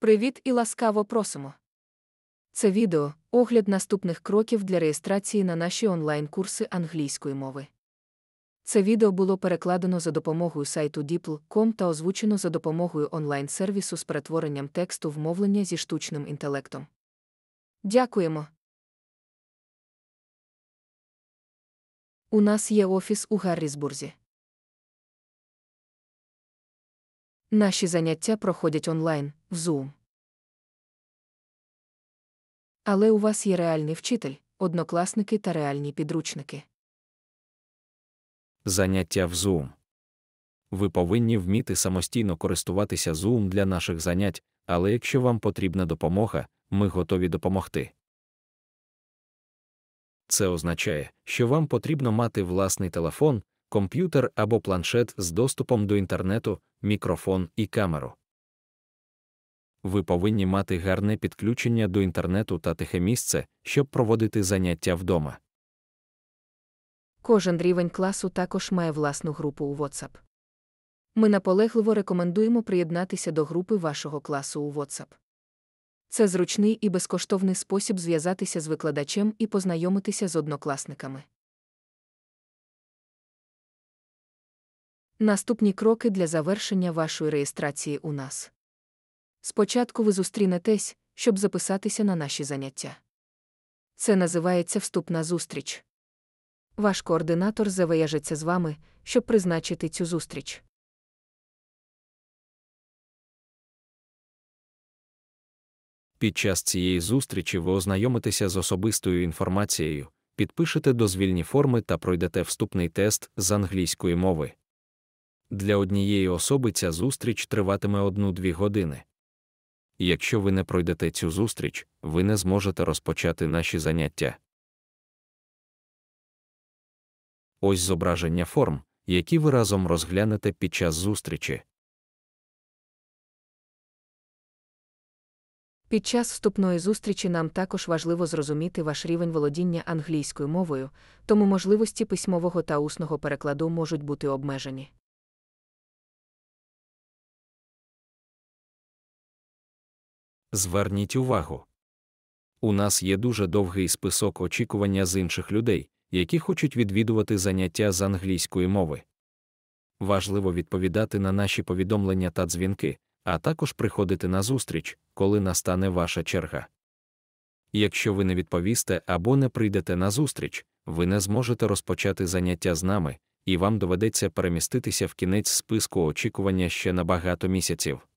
Привіт і ласкаво просимо. Це відео огляд наступних кроків для реєстрації на наші онлайн-курси англійської мови. Це відео було перекладено за допомогою сайту Dipl.com та озвучено за допомогою онлайн-сервісу з перетворенням тексту в мовлення зі штучним інтелектом. Дякуємо. У нас є офіс у Гаррісбурзі. Наші заняття проходять онлайн в Zoom. Але у вас є реальний вчитель, однокласники та реальні підручники. Заняття в Zoom. Ви повинні вміти самостійно користуватися Zoom для наших занять, але якщо вам потрібна допомога, ми готові допомогти. Це означає, що вам потрібно мати власний телефон, комп'ютер або планшет з доступом до інтернету, мікрофон і камеру. Ви повинні мати гарне підключення до інтернету та тихе місце, щоб проводити заняття вдома. Кожен рівень класу також має власну групу у WhatsApp. Ми наполегливо рекомендуємо приєднатися до групи вашого класу у WhatsApp. Це зручний і безкоштовний спосіб зв'язатися з викладачем і познайомитися з однокласниками. Наступні кроки для завершення вашої реєстрації у нас. Спочатку ви зустрінетесь, щоб записатися на наші заняття. Це називається вступна зустріч. Ваш координатор завияжеться з вами, щоб призначити цю зустріч. Під час цієї зустрічі ви ознайомитеся з особистою інформацією, підпишете дозвільні форми та пройдете вступний тест з англійської мови. Для однієї особи ця зустріч триватиме одну-дві години. Якщо ви не пройдете цю зустріч, ви не зможете розпочати наші заняття. Ось зображення форм, які ви разом розглянете під час зустрічі. Під час вступної зустрічі нам також важливо зрозуміти ваш рівень володіння англійською мовою, тому можливості письмового та усного перекладу можуть бути обмежені. Зверніть увагу. У нас є дуже довгий список очікування з інших людей, які хочуть відвідувати заняття з англійської мови. Важливо відповідати на наші повідомлення та дзвінки, а також приходити на зустріч, коли настане ваша черга. Якщо ви не відповісте або не прийдете на зустріч, ви не зможете розпочати заняття з нами, і вам доведеться переміститися в кінець списку очікування ще на багато місяців.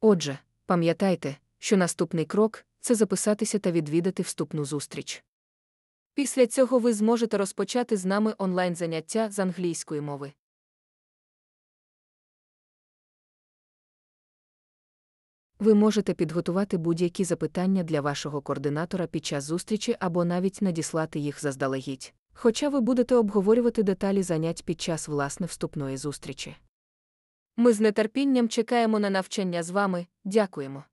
Отже, пам'ятайте, що наступний крок це записатися та відвідати вступну зустріч. Після цього ви зможете розпочати з нами онлайн заняття з англійської мови. Ви можете підготувати будь-які запитання для вашого координатора під час зустрічі або навіть надіслати їх заздалегідь. Хоча ви будете обговорювати деталі занять під час власне вступної зустрічі. Ми з нетерпінням чекаємо на навчання з вами, дякуємо.